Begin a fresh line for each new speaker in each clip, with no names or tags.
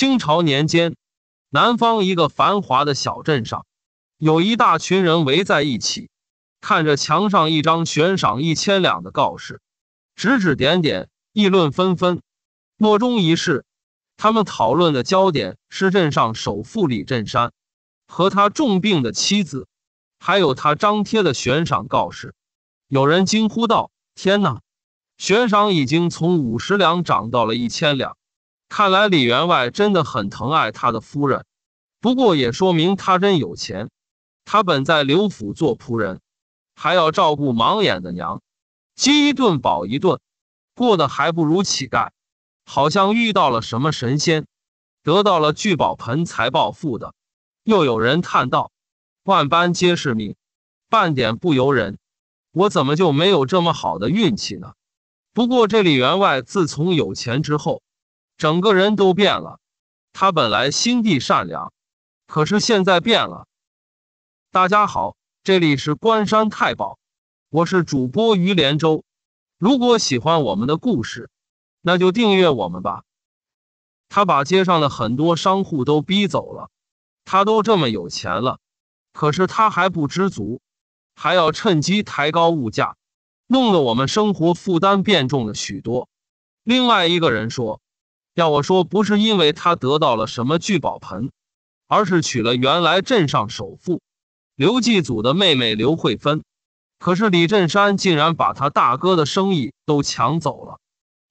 清朝年间，南方一个繁华的小镇上，有一大群人围在一起，看着墙上一张悬赏一千两的告示，指指点点，议论纷纷。莫衷一是。他们讨论的焦点是镇上首富李振山和他重病的妻子，还有他张贴的悬赏告示。有人惊呼道：“天哪！悬赏已经从五十两涨到了一千两。”看来李员外真的很疼爱他的夫人，不过也说明他真有钱。他本在刘府做仆人，还要照顾盲眼的娘，饥一顿饱一顿，过得还不如乞丐。好像遇到了什么神仙，得到了聚宝盆才暴富的。又有人叹道：“万般皆是命，半点不由人。我怎么就没有这么好的运气呢？”不过这李员外自从有钱之后，整个人都变了，他本来心地善良，可是现在变了。大家好，这里是关山太保，我是主播于连州。如果喜欢我们的故事，那就订阅我们吧。他把街上的很多商户都逼走了，他都这么有钱了，可是他还不知足，还要趁机抬高物价，弄得我们生活负担变重了许多。另外一个人说。要我说，不是因为他得到了什么聚宝盆，而是娶了原来镇上首富刘继祖的妹妹刘慧芬。可是李振山竟然把他大哥的生意都抢走了，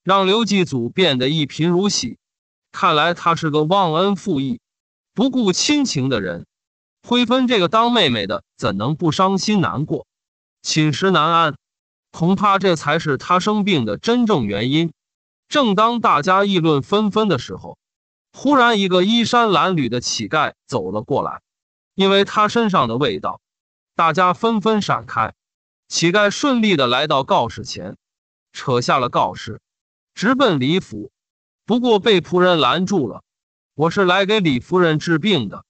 让刘继祖变得一贫如洗。看来他是个忘恩负义、不顾亲情的人。慧芬这个当妹妹的，怎能不伤心难过、寝食难安？恐怕这才是他生病的真正原因。正当大家议论纷纷的时候，忽然一个衣衫褴褛的乞丐走了过来。因为他身上的味道，大家纷纷闪开。乞丐顺利的来到告示前，扯下了告示，直奔李府。不过被仆人拦住了：“我是来给李夫人治病的，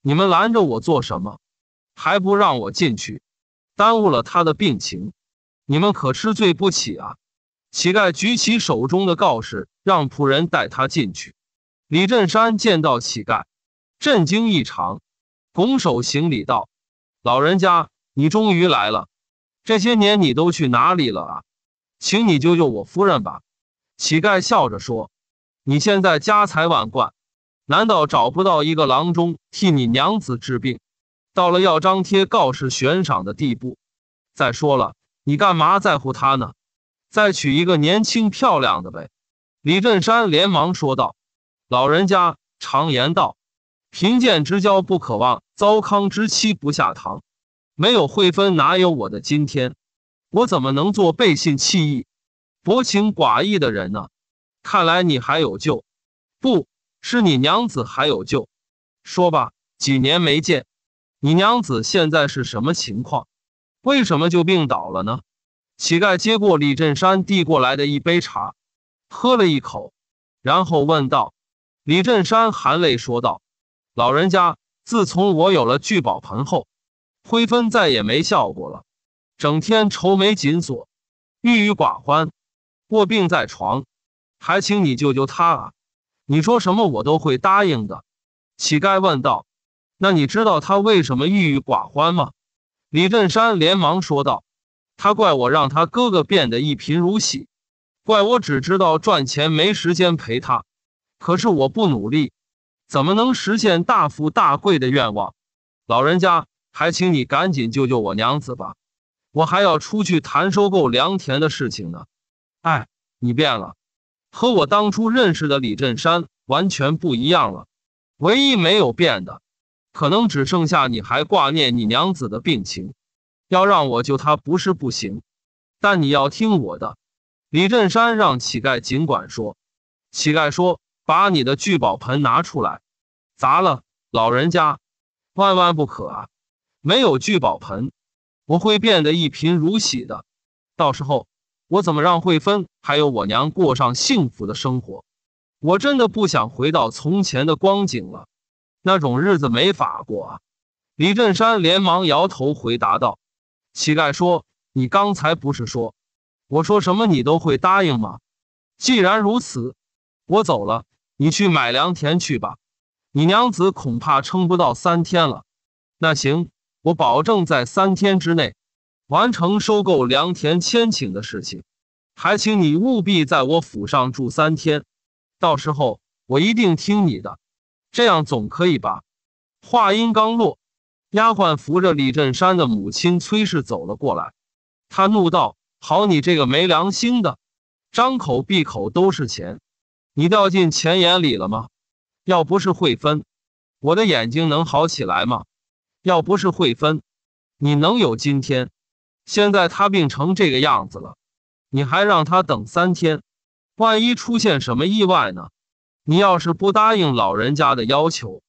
你们拦着我做什么？还不让我进去？耽误了他的病情，你们可吃罪不起啊！”乞丐举起手中的告示，让仆人带他进去。李振山见到乞丐，震惊异常，拱手行礼道：“老人家，你终于来了！这些年你都去哪里了啊？请你救救我夫人吧。”乞丐笑着说：“你现在家财万贯，难道找不到一个郎中替你娘子治病？到了要张贴告示悬赏的地步？再说了，你干嘛在乎他呢？”再娶一个年轻漂亮的呗，李振山连忙说道。老人家常言道：“贫贱之交不可忘，糟糠之妻不下堂。”没有慧芬，哪有我的今天？我怎么能做背信弃义、薄情寡义的人呢？看来你还有救，不是你娘子还有救。说吧，几年没见，你娘子现在是什么情况？为什么就病倒了呢？乞丐接过李振山递过来的一杯茶，喝了一口，然后问道：“李振山，含泪说道，老人家，自从我有了聚宝盆后，灰分再也没笑过了，整天愁眉紧锁，郁郁寡欢，卧病在床，还请你救救他啊！你说什么我都会答应的。”乞丐问道：“那你知道他为什么郁郁寡欢吗？”李振山连忙说道。他怪我让他哥哥变得一贫如洗，怪我只知道赚钱没时间陪他。可是我不努力，怎么能实现大富大贵的愿望？老人家，还请你赶紧救救我娘子吧！我还要出去谈收购良田的事情呢。哎，你变了，和我当初认识的李振山完全不一样了。唯一没有变的，可能只剩下你还挂念你娘子的病情。要让我救他不是不行，但你要听我的。李振山让乞丐尽管说。乞丐说：“把你的聚宝盆拿出来，砸了老人家，万万不可啊！没有聚宝盆，我会变得一贫如洗的。到时候我怎么让慧芬还有我娘过上幸福的生活？我真的不想回到从前的光景了，那种日子没法过啊！”李振山连忙摇头回答道。乞丐说：“你刚才不是说，我说什么你都会答应吗？既然如此，我走了，你去买良田去吧。你娘子恐怕撑不到三天了。那行，我保证在三天之内完成收购良田千顷的事情。还请你务必在我府上住三天，到时候我一定听你的。这样总可以吧？”话音刚落。丫鬟扶着李振山的母亲崔氏走了过来，他怒道：“好你这个没良心的，张口闭口都是钱，你掉进钱眼里了吗？要不是慧芬，我的眼睛能好起来吗？要不是慧芬，你能有今天？现在他病成这个样子了，你还让他等三天？万一出现什么意外呢？你要是不答应老人家的要求，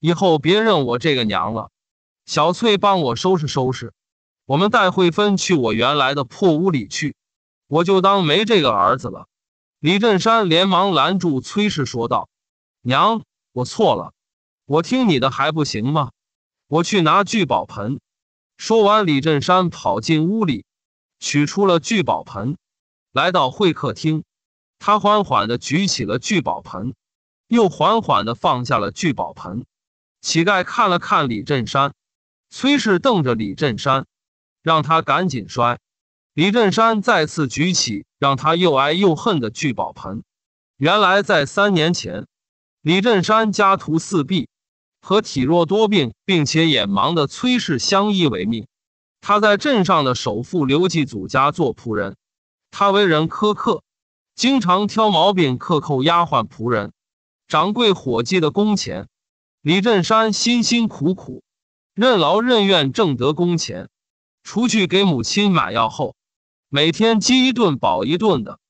以后别认我这个娘了。”小翠，帮我收拾收拾，我们带慧芬去我原来的破屋里去，我就当没这个儿子了。李振山连忙拦住崔氏说道：“娘，我错了，我听你的还不行吗？我去拿聚宝盆。”说完，李振山跑进屋里，取出了聚宝盆，来到会客厅，他缓缓地举起了聚宝盆，又缓缓地放下了聚宝盆。乞丐看了看李振山。崔氏瞪着李振山，让他赶紧摔。李振山再次举起让他又爱又恨的聚宝盆。原来在三年前，李振山家徒四壁，和体弱多病并且眼盲的崔氏相依为命。他在镇上的首富刘继祖家做仆人，他为人苛刻，经常挑毛病克扣丫鬟仆人、掌柜伙计的工钱。李振山辛辛苦苦。任劳任怨挣得工钱，除去给母亲买药后，每天饥一顿饱一顿的。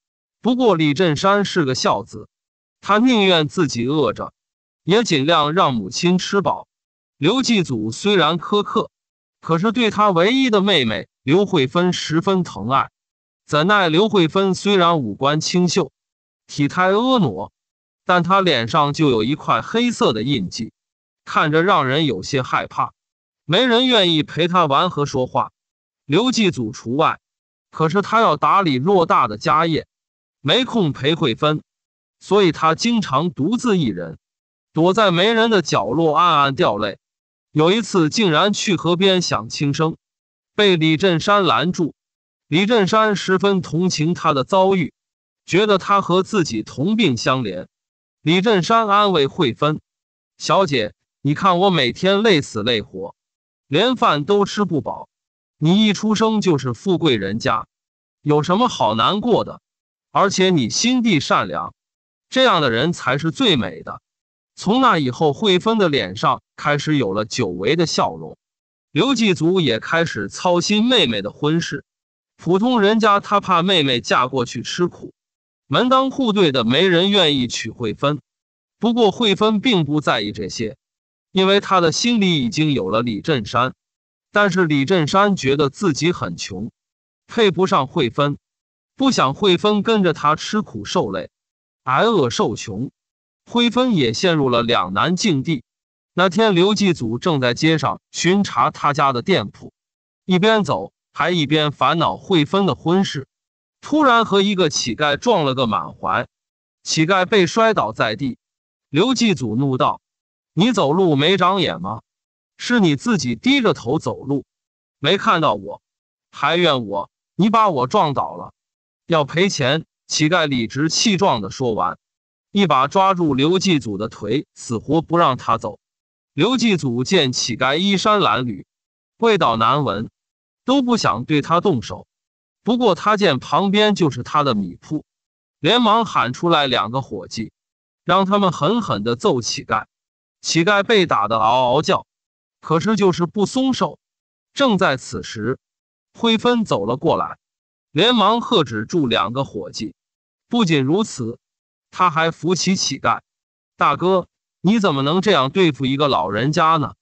不过李振山是个孝子，他宁愿自己饿着，也尽量让母亲吃饱。刘继祖虽然苛刻，可是对他唯一的妹妹刘慧芬十分疼爱。怎奈刘慧芬虽然五官清秀，体态婀娜，但她脸上就有一块黑色的印记，看着让人有些害怕。没人愿意陪他玩和说话，刘继祖除外。可是他要打理偌大的家业，没空陪慧芬，所以他经常独自一人，躲在没人的角落暗暗掉泪。有一次，竟然去河边想轻生，被李振山拦住。李振山十分同情他的遭遇，觉得他和自己同病相怜。李振山安慰慧芬：“小姐，你看我每天累死累活。”连饭都吃不饱，你一出生就是富贵人家，有什么好难过的？而且你心地善良，这样的人才是最美的。从那以后，慧芬的脸上开始有了久违的笑容。刘继祖也开始操心妹妹的婚事。普通人家他怕妹妹嫁过去吃苦，门当户对的没人愿意娶慧芬。不过慧芬并不在意这些。因为他的心里已经有了李振山，但是李振山觉得自己很穷，配不上慧芬，不想慧芬跟着他吃苦受累，挨饿受穷。慧芬也陷入了两难境地。那天，刘继祖正在街上巡查他家的店铺，一边走还一边烦恼慧芬的婚事，突然和一个乞丐撞了个满怀，乞丐被摔倒在地。刘继祖怒道。你走路没长眼吗？是你自己低着头走路，没看到我，还怨我？你把我撞倒了，要赔钱。乞丐理直气壮地说完，一把抓住刘继祖的腿，死活不让他走。刘继祖见乞丐衣衫褴褛，味道难闻，都不想对他动手。不过他见旁边就是他的米铺，连忙喊出来两个伙计，让他们狠狠地揍乞丐。乞丐被打得嗷嗷叫，可是就是不松手。正在此时，灰芬走了过来，连忙喝止住两个伙计。不仅如此，他还扶起乞丐。大哥，你怎么能这样对付一个老人家呢？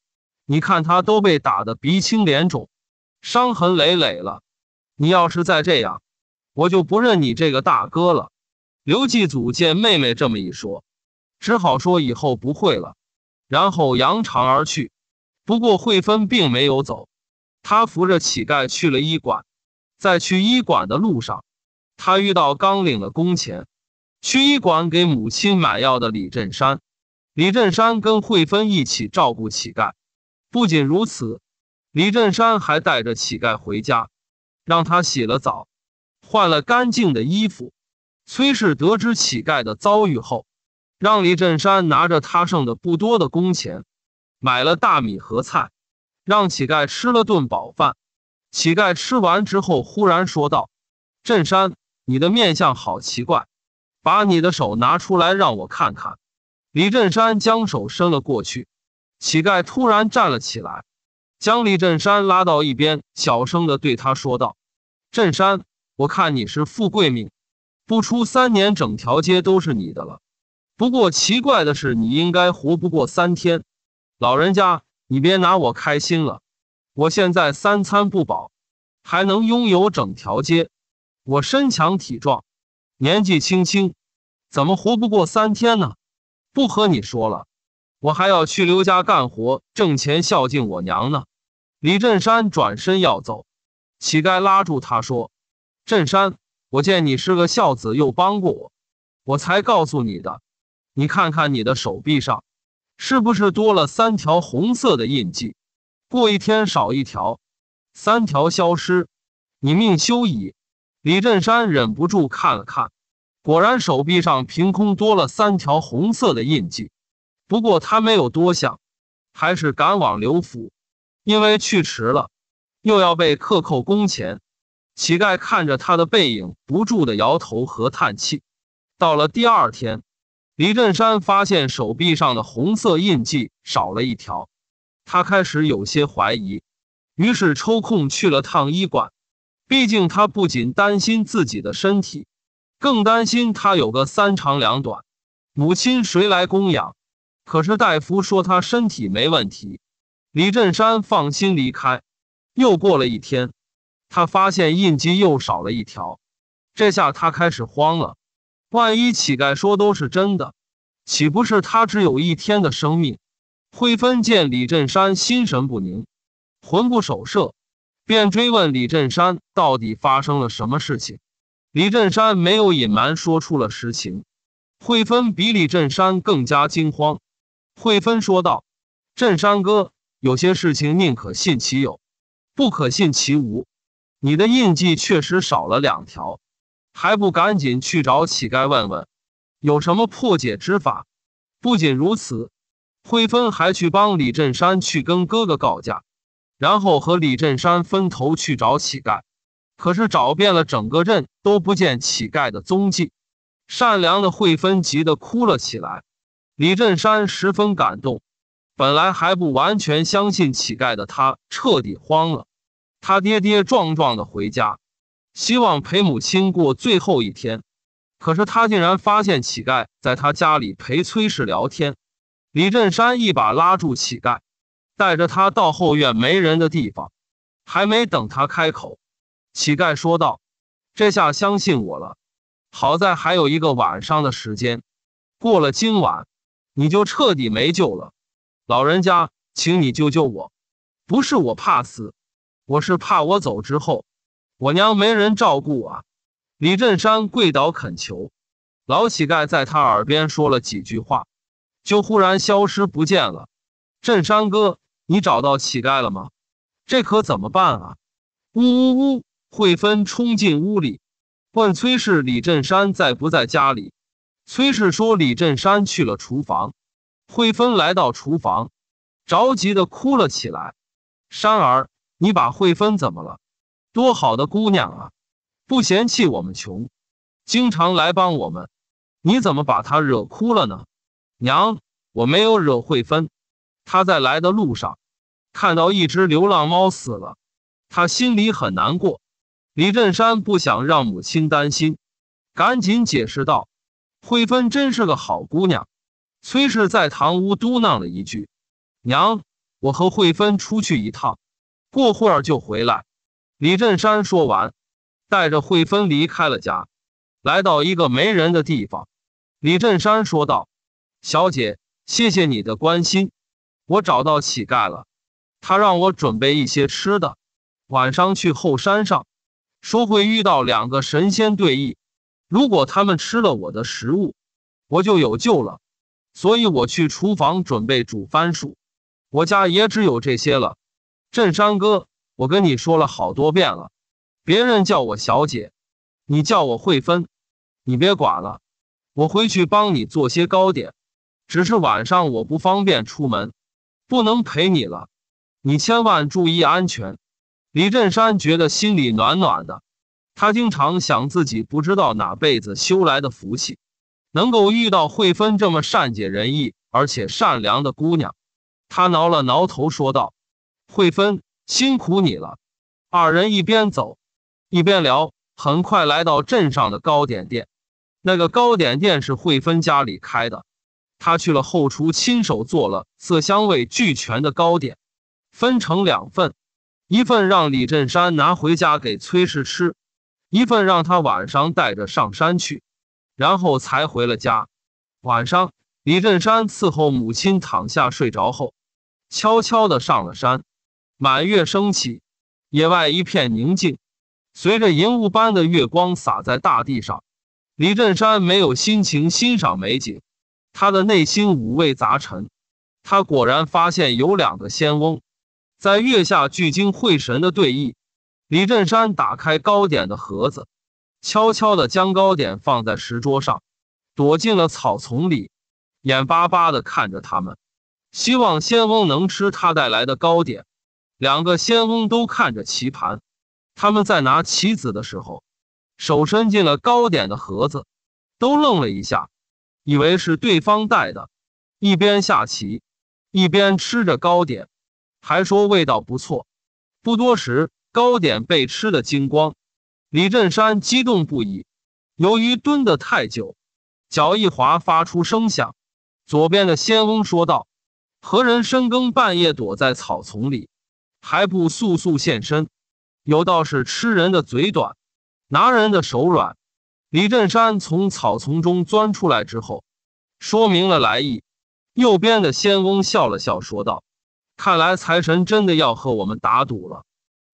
你看他都被打得鼻青脸肿，伤痕累累了。你要是再这样，我就不认你这个大哥了。刘继祖见妹妹这么一说，只好说以后不会了。然后扬长而去。不过惠芬并没有走，他扶着乞丐去了医馆。在去医馆的路上，他遇到刚领了工钱去医馆给母亲买药的李振山。李振山跟惠芬一起照顾乞丐。不仅如此，李振山还带着乞丐回家，让他洗了澡，换了干净的衣服。崔氏得知乞丐的遭遇后。让李振山拿着他剩的不多的工钱，买了大米和菜，让乞丐吃了顿饱饭。乞丐吃完之后，忽然说道：“振山，你的面相好奇怪，把你的手拿出来让我看看。”李振山将手伸了过去，乞丐突然站了起来，将李振山拉到一边，小声的对他说道：“振山，我看你是富贵命，不出三年，整条街都是你的了。”不过奇怪的是，你应该活不过三天。老人家，你别拿我开心了。我现在三餐不饱，还能拥有整条街？我身强体壮，年纪轻轻，怎么活不过三天呢？不和你说了，我还要去刘家干活挣钱孝敬我娘呢。李振山转身要走，乞丐拉住他说：“振山，我见你是个孝子，又帮过我，我才告诉你的。”你看看你的手臂上，是不是多了三条红色的印记？过一天少一条，三条消失，你命休矣！李振山忍不住看了看，果然手臂上凭空多了三条红色的印记。不过他没有多想，还是赶往刘府，因为去迟了，又要被克扣工钱。乞丐看着他的背影，不住的摇头和叹气。到了第二天。李振山发现手臂上的红色印记少了一条，他开始有些怀疑，于是抽空去了趟医馆。毕竟他不仅担心自己的身体，更担心他有个三长两短，母亲谁来供养？可是大夫说他身体没问题，李振山放心离开。又过了一天，他发现印记又少了一条，这下他开始慌了。万一乞丐说都是真的，岂不是他只有一天的生命？慧芬见李振山心神不宁，魂不守舍，便追问李振山到底发生了什么事情。李振山没有隐瞒，说出了实情。慧芬比李振山更加惊慌。慧芬说道：“振山哥，有些事情宁可信其有，不可信其无。你的印记确实少了两条。”还不赶紧去找乞丐问问，有什么破解之法？不仅如此，慧芬还去帮李振山去跟哥哥告假，然后和李振山分头去找乞丐。可是找遍了整个镇都不见乞丐的踪迹，善良的慧芬急得哭了起来。李振山十分感动，本来还不完全相信乞丐的他彻底慌了，他跌跌撞撞的回家。希望陪母亲过最后一天，可是他竟然发现乞丐在他家里陪崔氏聊天。李振山一把拉住乞丐，带着他到后院没人的地方。还没等他开口，乞丐说道：“这下相信我了。好在还有一个晚上的时间，过了今晚，你就彻底没救了。老人家，请你救救我，不是我怕死，我是怕我走之后。”我娘没人照顾啊！李振山跪倒恳求，老乞丐在他耳边说了几句话，就忽然消失不见了。振山哥，你找到乞丐了吗？这可怎么办啊！呜呜呜！慧芬冲进屋里，问崔氏李振山在不在家里。崔氏说李振山去了厨房。慧芬来到厨房，着急的哭了起来。山儿，你把慧芬怎么了？多好的姑娘啊，不嫌弃我们穷，经常来帮我们。你怎么把她惹哭了呢？娘，我没有惹慧芬，她在来的路上看到一只流浪猫死了，她心里很难过。李振山不想让母亲担心，赶紧解释道：“慧芬真是个好姑娘。”崔氏在堂屋嘟囔了一句：“娘，我和慧芬出去一趟，过会儿就回来。”李振山说完，带着慧芬离开了家，来到一个没人的地方。李振山说道：“小姐，谢谢你的关心。我找到乞丐了，他让我准备一些吃的，晚上去后山上，说会遇到两个神仙对弈。如果他们吃了我的食物，我就有救了。所以我去厨房准备煮番薯。我家也只有这些了，振山哥。”我跟你说了好多遍了，别人叫我小姐，你叫我慧芬，你别管了。我回去帮你做些糕点，只是晚上我不方便出门，不能陪你了。你千万注意安全。李振山觉得心里暖暖的，他经常想自己不知道哪辈子修来的福气，能够遇到慧芬这么善解人意而且善良的姑娘。他挠了挠头，说道：“慧芬。”辛苦你了，二人一边走，一边聊，很快来到镇上的糕点店。那个糕点店是慧芬家里开的，他去了后厨，亲手做了色香味俱全的糕点，分成两份，一份让李振山拿回家给崔氏吃，一份让他晚上带着上山去，然后才回了家。晚上，李振山伺候母亲躺下睡着后，悄悄的上了山。满月升起，野外一片宁静。随着银雾般的月光洒在大地上，李振山没有心情欣赏美景，他的内心五味杂陈。他果然发现有两个仙翁在月下聚精会神的对弈。李振山打开糕点的盒子，悄悄的将糕点放在石桌上，躲进了草丛里，眼巴巴的看着他们，希望仙翁能吃他带来的糕点。两个仙翁都看着棋盘，他们在拿棋子的时候，手伸进了糕点的盒子，都愣了一下，以为是对方带的，一边下棋，一边吃着糕点，还说味道不错。不多时，糕点被吃的精光，李振山激动不已。由于蹲得太久，脚一滑发出声响，左边的仙翁说道：“何人深更半夜躲在草丛里？”还不速速现身！有道是吃人的嘴短，拿人的手软。李振山从草丛中钻出来之后，说明了来意。右边的仙翁笑了笑，说道：“看来财神真的要和我们打赌了。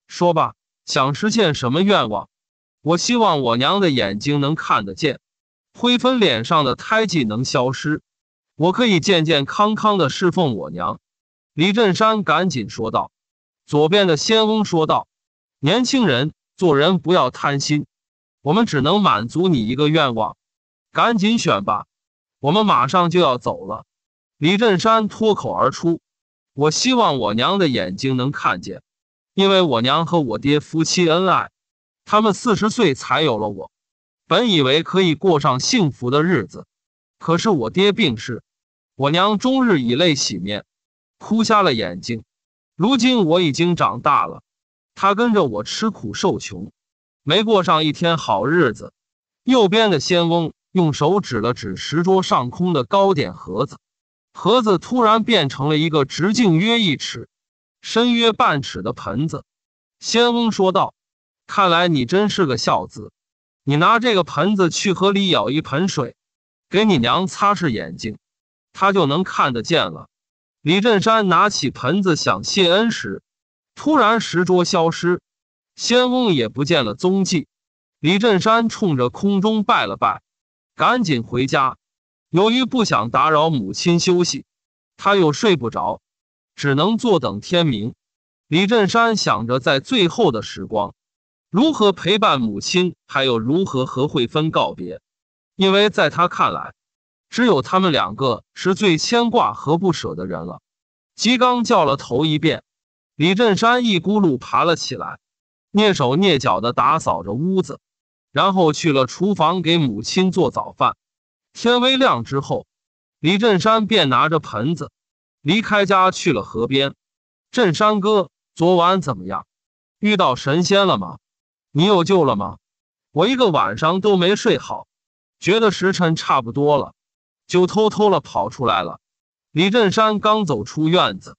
说吧，想实现什么愿望？我希望我娘的眼睛能看得见，灰芬脸上的胎记能消失，我可以健健康康的侍奉我娘。”李振山赶紧说道。左边的仙翁说道：“年轻人，做人不要贪心，我们只能满足你一个愿望，赶紧选吧，我们马上就要走了。”李振山脱口而出：“我希望我娘的眼睛能看见，因为我娘和我爹夫妻恩爱，他们四十岁才有了我，本以为可以过上幸福的日子，可是我爹病逝，我娘终日以泪洗面，哭瞎了眼睛。”如今我已经长大了，他跟着我吃苦受穷，没过上一天好日子。右边的仙翁用手指了指石桌上空的糕点盒子，盒子突然变成了一个直径约一尺、深约半尺的盆子。仙翁说道：“看来你真是个孝子，你拿这个盆子去河里舀一盆水，给你娘擦拭眼睛，她就能看得见了。”李振山拿起盆子想谢恩时，突然石桌消失，仙翁也不见了踪迹。李振山冲着空中拜了拜，赶紧回家。由于不想打扰母亲休息，他又睡不着，只能坐等天明。李振山想着，在最后的时光，如何陪伴母亲，还有如何和慧芬告别，因为在他看来。只有他们两个是最牵挂和不舍的人了。吉刚叫了头一遍，李振山一咕噜爬了起来，蹑手蹑脚地打扫着屋子，然后去了厨房给母亲做早饭。天微亮之后，李振山便拿着盆子离开家去了河边。振山哥，昨晚怎么样？遇到神仙了吗？你有救了吗？我一个晚上都没睡好，觉得时辰差不多了。就偷偷的跑出来了。李振山刚走出院子，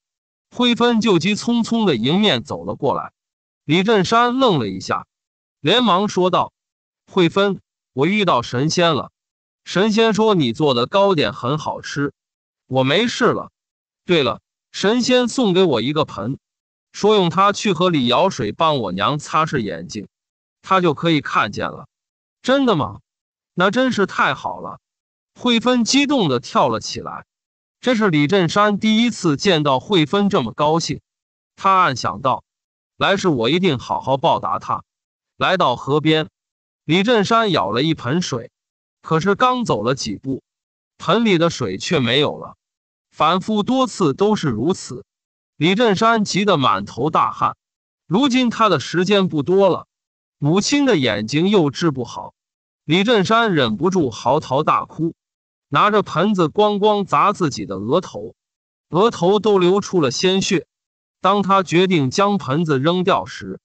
慧芬就急匆匆的迎面走了过来。李振山愣了一下，连忙说道：“慧芬，我遇到神仙了。神仙说你做的糕点很好吃，我没事了。对了，神仙送给我一个盆，说用它去和李瑶水帮我娘擦拭眼睛，她就可以看见了。真的吗？那真是太好了。”慧芬激动的跳了起来，这是李振山第一次见到慧芬这么高兴。他暗想到：“来世我一定好好报答他。”来到河边，李振山舀了一盆水，可是刚走了几步，盆里的水却没有了。反复多次都是如此，李振山急得满头大汗。如今他的时间不多了，母亲的眼睛又治不好，李振山忍不住嚎啕大哭。拿着盆子咣咣砸自己的额头，额头都流出了鲜血。当他决定将盆子扔掉时，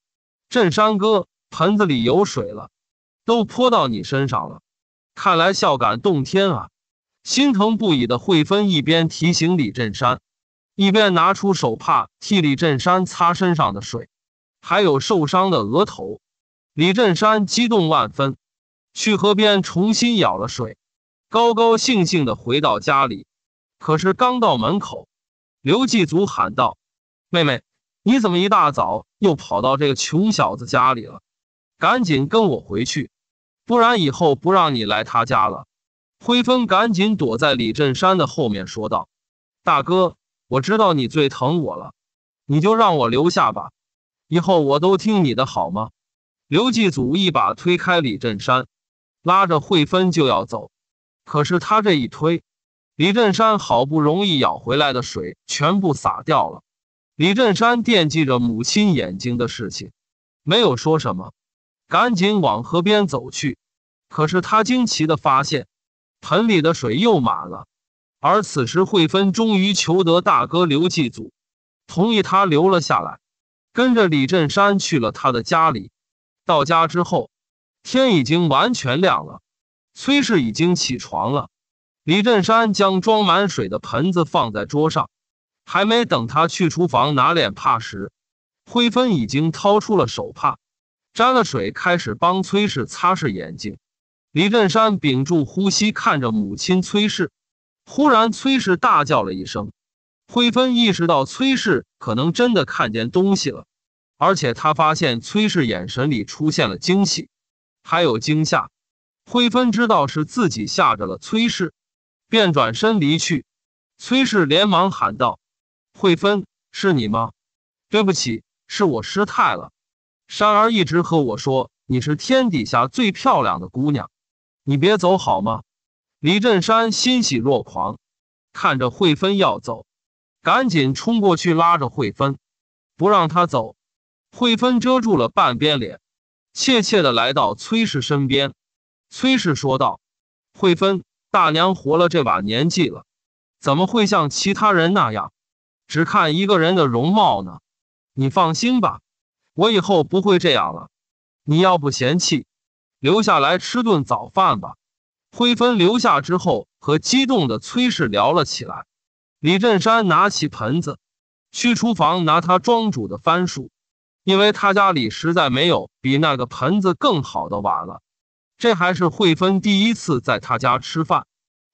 镇山哥，盆子里有水了，都泼到你身上了。看来孝感动天啊！心疼不已的惠芬一边提醒李振山，一边拿出手帕替李振山擦身上的水，还有受伤的额头。李振山激动万分，去河边重新舀了水。高高兴兴的回到家里，可是刚到门口，刘继祖喊道：“妹妹，你怎么一大早又跑到这个穷小子家里了？赶紧跟我回去，不然以后不让你来他家了。”惠芬赶紧躲在李振山的后面说道：“大哥，我知道你最疼我了，你就让我留下吧，以后我都听你的好吗？”刘继祖一把推开李振山，拉着慧芬就要走。可是他这一推，李振山好不容易舀回来的水全部洒掉了。李振山惦记着母亲眼睛的事情，没有说什么，赶紧往河边走去。可是他惊奇地发现，盆里的水又满了。而此时慧芬终于求得大哥刘继祖同意，他留了下来，跟着李振山去了他的家里。到家之后，天已经完全亮了。崔氏已经起床了，李振山将装满水的盆子放在桌上，还没等他去厨房拿脸帕时，灰芬已经掏出了手帕，沾了水开始帮崔氏擦拭眼睛。李振山屏住呼吸看着母亲崔氏，忽然崔氏大叫了一声，灰芬意识到崔氏可能真的看见东西了，而且他发现崔氏眼神里出现了惊喜，还有惊吓。慧芬知道是自己吓着了崔氏，便转身离去。崔氏连忙喊道：“慧芬，是你吗？对不起，是我失态了。山儿一直和我说你是天底下最漂亮的姑娘，你别走好吗？”李振山欣喜若狂，看着慧芬要走，赶紧冲过去拉着慧芬，不让她走。慧芬遮住了半边脸，怯怯的来到崔氏身边。崔氏说道：“慧芬，大娘活了这把年纪了，怎么会像其他人那样，只看一个人的容貌呢？你放心吧，我以后不会这样了。你要不嫌弃，留下来吃顿早饭吧。”慧芬留下之后，和激动的崔氏聊了起来。李振山拿起盆子，去厨房拿他庄主的番薯，因为他家里实在没有比那个盆子更好的碗了。这还是慧芬第一次在他家吃饭，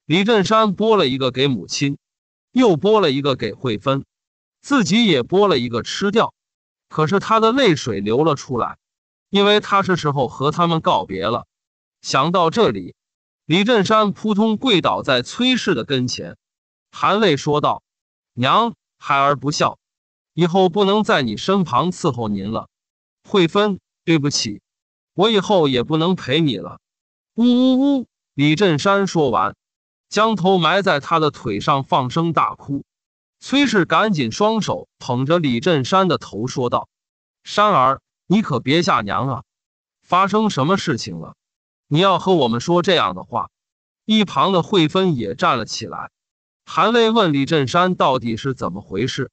李振山剥了一个给母亲，又剥了一个给慧芬，自己也剥了一个吃掉。可是他的泪水流了出来，因为他是时候和他们告别了。想到这里，李振山扑通跪倒在崔氏的跟前，含泪说道：“娘，孩儿不孝，以后不能在你身旁伺候您了。慧芬，对不起。”我以后也不能陪你了，呜呜呜！李振山说完，将头埋在他的腿上，放声大哭。崔氏赶紧双手捧着李振山的头，说道：“山儿，你可别吓娘啊！发生什么事情了？你要和我们说这样的话。”一旁的慧芬也站了起来，含泪问李振山：“到底是怎么回事？”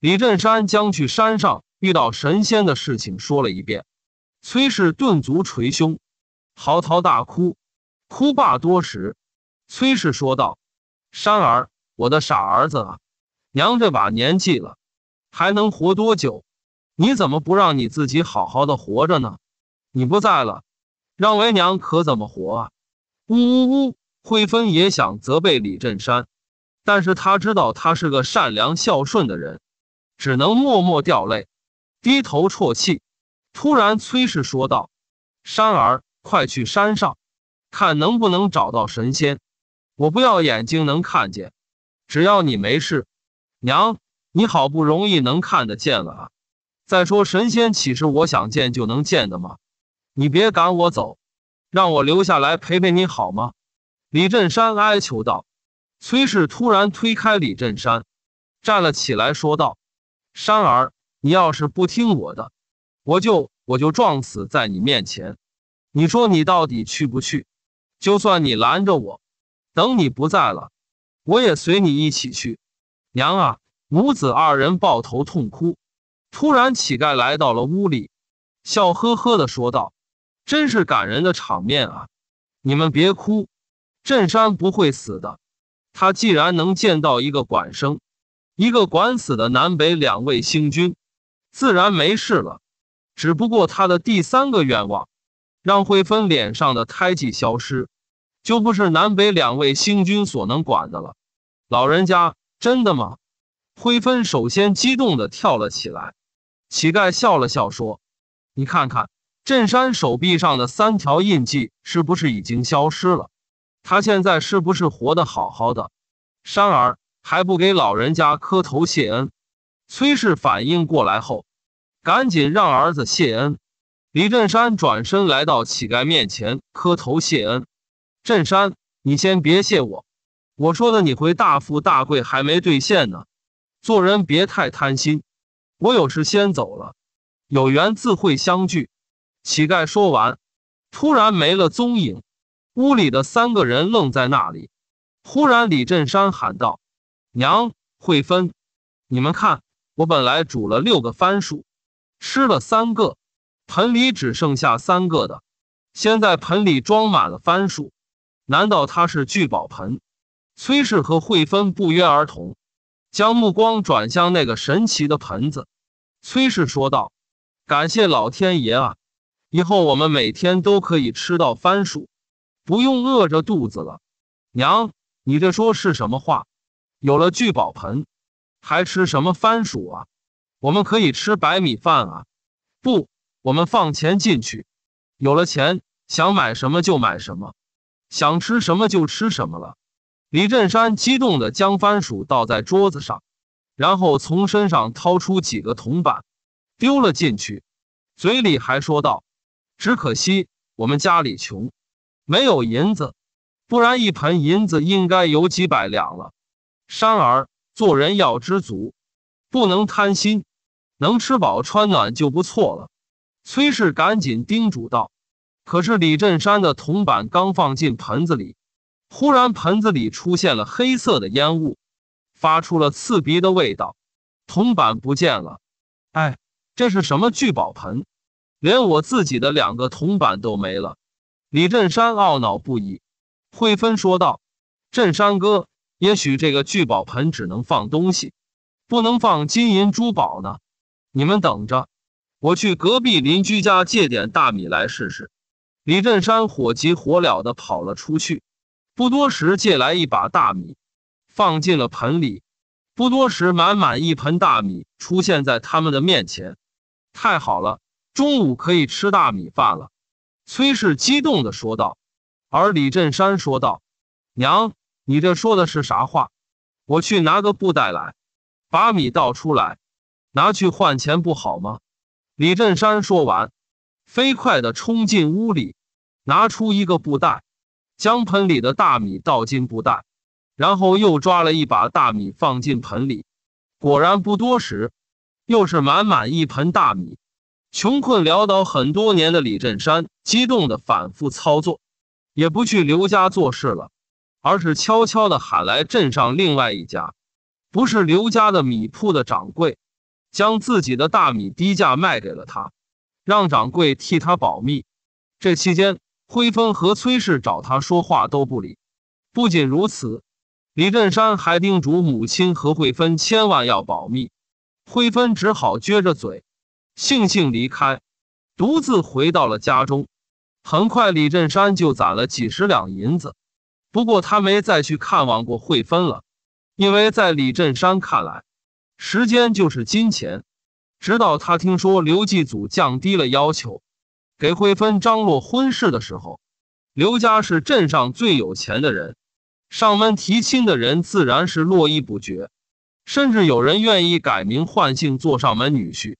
李振山将去山上遇到神仙的事情说了一遍。崔氏顿足捶胸，嚎啕大哭，哭罢多时，崔氏说道：“山儿，我的傻儿子啊，娘这把年纪了，还能活多久？你怎么不让你自己好好的活着呢？你不在了，让为娘可怎么活啊？”呜呜呜！慧芬也想责备李振山，但是他知道他是个善良孝顺的人，只能默默掉泪，低头啜泣。突然，崔氏说道：“山儿，快去山上，看能不能找到神仙。我不要眼睛能看见，只要你没事。娘，你好不容易能看得见了啊！再说神仙岂是我想见就能见的吗？你别赶我走，让我留下来陪陪你好吗？”李振山哀求道。崔氏突然推开李振山，站了起来说道：“山儿，你要是不听我的。”我就我就撞死在你面前，你说你到底去不去？就算你拦着我，等你不在了，我也随你一起去。娘啊！母子二人抱头痛哭。突然，乞丐来到了屋里，笑呵呵的说道：“真是感人的场面啊！你们别哭，镇山不会死的。他既然能见到一个管生，一个管死的南北两位星君，自然没事了。”只不过他的第三个愿望，让慧芬脸上的胎记消失，就不是南北两位星君所能管的了。老人家，真的吗？慧芬首先激动地跳了起来。乞丐笑了笑说：“你看看镇山手臂上的三条印记是不是已经消失了？他现在是不是活得好好的？山儿还不给老人家磕头谢恩？”崔氏反应过来后。赶紧让儿子谢恩，李振山转身来到乞丐面前磕头谢恩。振山，你先别谢我，我说的你会大富大贵还没兑现呢，做人别太贪心。我有事先走了，有缘自会相聚。乞丐说完，突然没了踪影。屋里的三个人愣在那里。忽然，李振山喊道：“娘，慧芬，你们看，我本来煮了六个番薯。”吃了三个，盆里只剩下三个的。现在盆里装满了番薯，难道它是聚宝盆？崔氏和慧芬不约而同将目光转向那个神奇的盆子。崔氏说道：“感谢老天爷啊，以后我们每天都可以吃到番薯，不用饿着肚子了。”娘，你这说是什么话？有了聚宝盆，还吃什么番薯啊？我们可以吃白米饭啊！不，我们放钱进去，有了钱，想买什么就买什么，想吃什么就吃什么了。李振山激动的将番薯倒在桌子上，然后从身上掏出几个铜板，丢了进去，嘴里还说道：“只可惜我们家里穷，没有银子，不然一盆银子应该有几百两了。山儿，做人要知足，不能贪心。”能吃饱穿暖就不错了，崔氏赶紧叮嘱道。可是李振山的铜板刚放进盆子里，忽然盆子里出现了黑色的烟雾，发出了刺鼻的味道，铜板不见了。哎，这是什么聚宝盆？连我自己的两个铜板都没了。李振山懊恼不已。慧芬说道：“振山哥，也许这个聚宝盆只能放东西，不能放金银珠宝呢。”你们等着，我去隔壁邻居家借点大米来试试。李振山火急火燎地跑了出去，不多时借来一把大米，放进了盆里。不多时，满满一盆大米出现在他们的面前。太好了，中午可以吃大米饭了！崔氏激动地说道。而李振山说道：“娘，你这说的是啥话？我去拿个布袋来，把米倒出来。”拿去换钱不好吗？李振山说完，飞快的冲进屋里，拿出一个布袋，将盆里的大米倒进布袋，然后又抓了一把大米放进盆里。果然不多时，又是满满一盆大米。穷困潦倒很多年的李振山激动的反复操作，也不去刘家做事了，而是悄悄的喊来镇上另外一家不是刘家的米铺的掌柜。将自己的大米低价卖给了他，让掌柜替他保密。这期间，惠芬和崔氏找他说话都不理。不仅如此，李振山还叮嘱母亲何慧芬千万要保密。惠芬只好撅着嘴，悻悻离开，独自回到了家中。很快，李振山就攒了几十两银子。不过，他没再去看望过慧芬了，因为在李振山看来。时间就是金钱。直到他听说刘继祖降低了要求，给慧芬张罗婚事的时候，刘家是镇上最有钱的人，上门提亲的人自然是络绎不绝，甚至有人愿意改名换姓做上门女婿。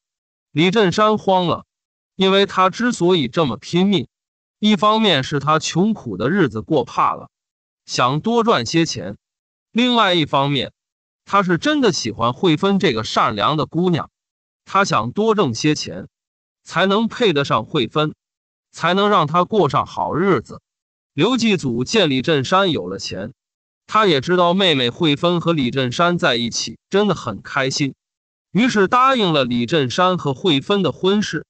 李振山慌了，因为他之所以这么拼命，一方面是他穷苦的日子过怕了，想多赚些钱；，另外一方面。他是真的喜欢慧芬这个善良的姑娘，他想多挣些钱，才能配得上慧芬，才能让她过上好日子。刘继祖见李振山有了钱，他也知道妹妹慧芬和李振山在一起真的很开心，于是答应了李振山和慧芬的婚事。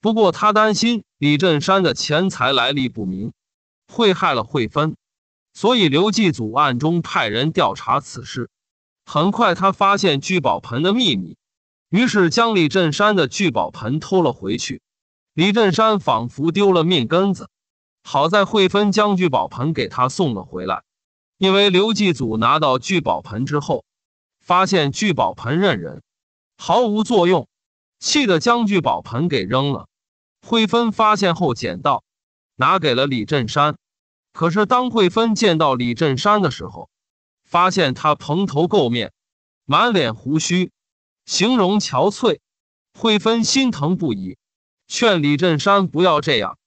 不过他担心李振山的钱财来历不明，会害了慧芬，所以刘继祖暗中派人调查此事。很快，他发现聚宝盆的秘密，于是将李振山的聚宝盆偷了回去。李振山仿佛丢了命根子，好在慧芬将聚宝盆给他送了回来。因为刘继祖拿到聚宝盆之后，发现聚宝盆认人，毫无作用，气得将聚宝盆给扔了。慧芬发现后捡到，拿给了李振山。可是当慧芬见到李振山的时候，发现他蓬头垢面，满脸胡须，形容憔悴，惠芬心疼不已，劝李振山不要这样，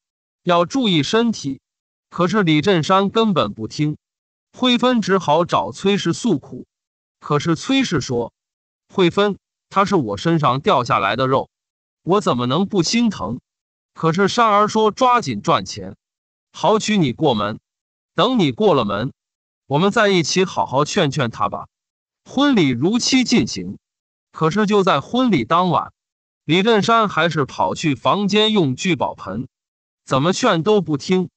要注意身体。可是李振山根本不听，惠芬只好找崔氏诉苦。可是崔氏说：“惠芬，他是我身上掉下来的肉，我怎么能不心疼？”可是善儿说：“抓紧赚钱，好娶你过门。等你过了门。”我们在一起好好劝劝他吧。婚礼如期进行，可是就在婚礼当晚，李振山还是跑去房间用聚宝盆，怎么劝都不听。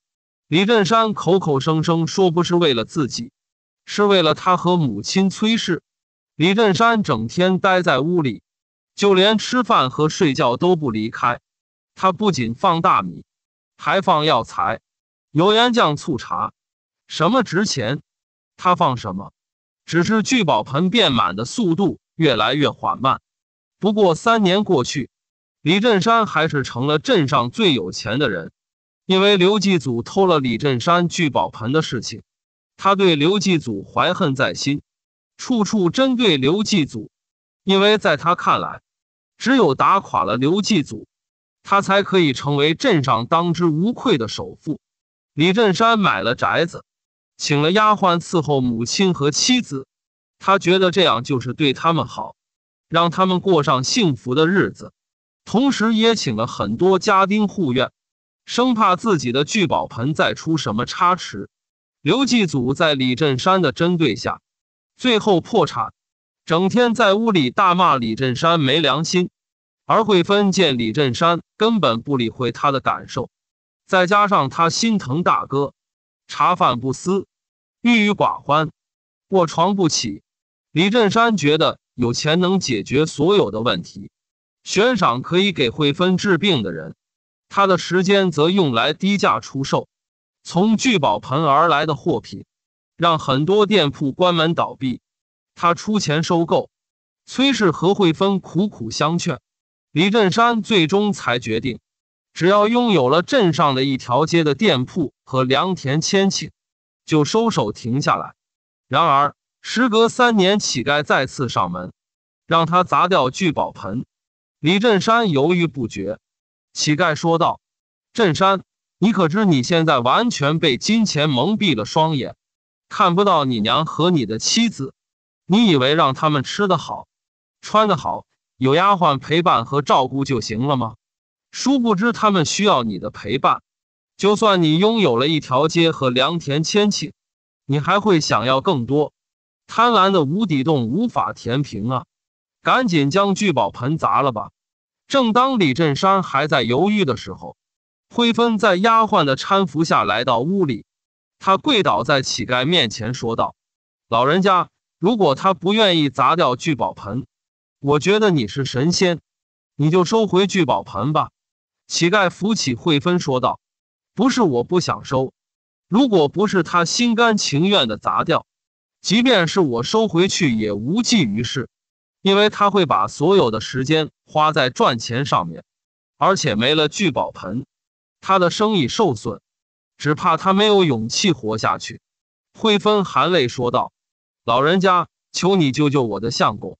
李振山口口声声说不是为了自己，是为了他和母亲崔氏。李振山整天待在屋里，就连吃饭和睡觉都不离开。他不仅放大米，还放药材、油盐酱醋茶，什么值钱。他放什么？只是聚宝盆变满的速度越来越缓慢。不过三年过去，李振山还是成了镇上最有钱的人。因为刘继祖偷了李振山聚宝盆的事情，他对刘继祖怀恨在心，处处针对刘继祖。因为在他看来，只有打垮了刘继祖，他才可以成为镇上当之无愧的首富。李振山买了宅子。请了丫鬟伺候母亲和妻子，他觉得这样就是对他们好，让他们过上幸福的日子。同时，也请了很多家丁护院，生怕自己的聚宝盆再出什么差池。刘继祖在李振山的针对下，最后破产，整天在屋里大骂李振山没良心。而慧芬见李振山根本不理会他的感受，再加上他心疼大哥。茶饭不思，郁郁寡欢，卧床不起。李振山觉得有钱能解决所有的问题，悬赏可以给慧芬治病的人，他的时间则用来低价出售从聚宝盆而来的货品，让很多店铺关门倒闭。他出钱收购，崔氏和慧芬苦苦相劝，李振山最终才决定。只要拥有了镇上的一条街的店铺和良田千顷，就收手停下来。然而，时隔三年，乞丐再次上门，让他砸掉聚宝盆。李振山犹豫不决。乞丐说道：“振山，你可知你现在完全被金钱蒙蔽了双眼，看不到你娘和你的妻子？你以为让他们吃得好、穿得好，有丫鬟陪伴和照顾就行了吗？”殊不知，他们需要你的陪伴。就算你拥有了一条街和良田千顷，你还会想要更多。贪婪的无底洞无法填平啊！赶紧将聚宝盆砸了吧！正当李振山还在犹豫的时候，灰芬在丫鬟的搀扶下来到屋里，他跪倒在乞丐面前说道：“老人家，如果他不愿意砸掉聚宝盆，我觉得你是神仙，你就收回聚宝盆吧。”乞丐扶起惠芬，说道：“不是我不想收，如果不是他心甘情愿的砸掉，即便是我收回去也无济于事，因为他会把所有的时间花在赚钱上面，而且没了聚宝盆，他的生意受损，只怕他没有勇气活下去。”惠芬含泪说道：“老人家，求你救救我的相公，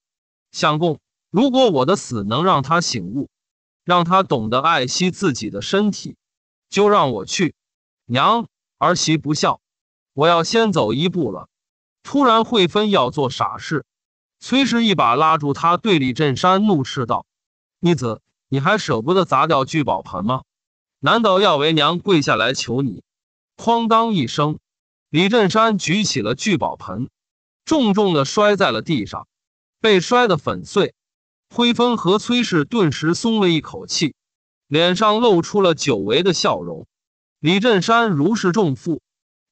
相公，如果我的死能让他醒悟。”让他懂得爱惜自己的身体，就让我去。娘儿媳不孝，我要先走一步了。突然，慧芬要做傻事，崔氏一把拉住他，对李振山怒斥道：“逆子，你还舍不得砸掉聚宝盆吗？难道要为娘跪下来求你？”哐当一声，李振山举起了聚宝盆，重重的摔在了地上，被摔得粉碎。慧芬和崔氏顿时松了一口气，脸上露出了久违的笑容。李振山如释重负，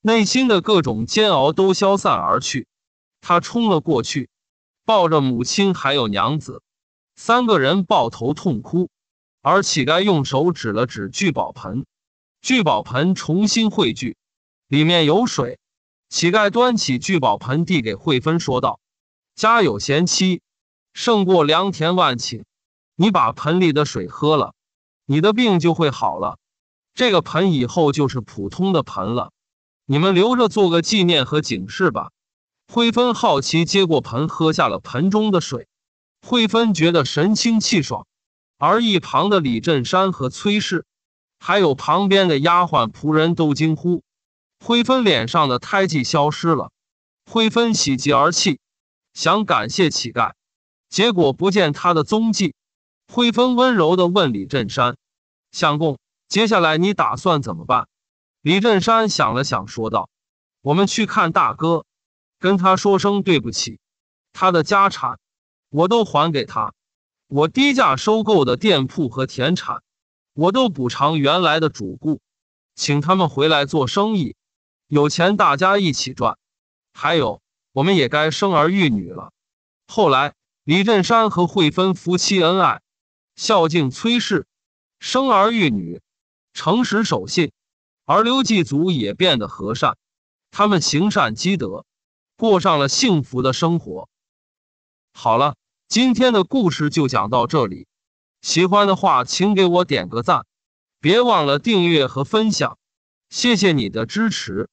内心的各种煎熬都消散而去。他冲了过去，抱着母亲还有娘子，三个人抱头痛哭。而乞丐用手指了指聚宝盆，聚宝盆重新汇聚，里面有水。乞丐端起聚宝盆递给慧芬，说道：“家有贤妻。”胜过良田万顷，你把盆里的水喝了，你的病就会好了。这个盆以后就是普通的盆了，你们留着做个纪念和警示吧。灰芬好奇接过盆，喝下了盆中的水。灰芬觉得神清气爽，而一旁的李振山和崔氏，还有旁边的丫鬟仆人都惊呼：灰芬脸上的胎记消失了。灰芬喜极而泣，想感谢乞丐。结果不见他的踪迹，灰芬温柔的问李振山：“相公，接下来你打算怎么办？”李振山想了想，说道：“我们去看大哥，跟他说声对不起。他的家产，我都还给他。我低价收购的店铺和田产，我都补偿原来的主顾，请他们回来做生意，有钱大家一起赚。还有，我们也该生儿育女了。”后来。李振山和慧芬夫妻恩爱，孝敬崔氏，生儿育女，诚实守信，而刘继祖也变得和善，他们行善积德，过上了幸福的生活。好了，今天的故事就讲到这里，喜欢的话请给我点个赞，别忘了订阅和分享，谢谢你的支持。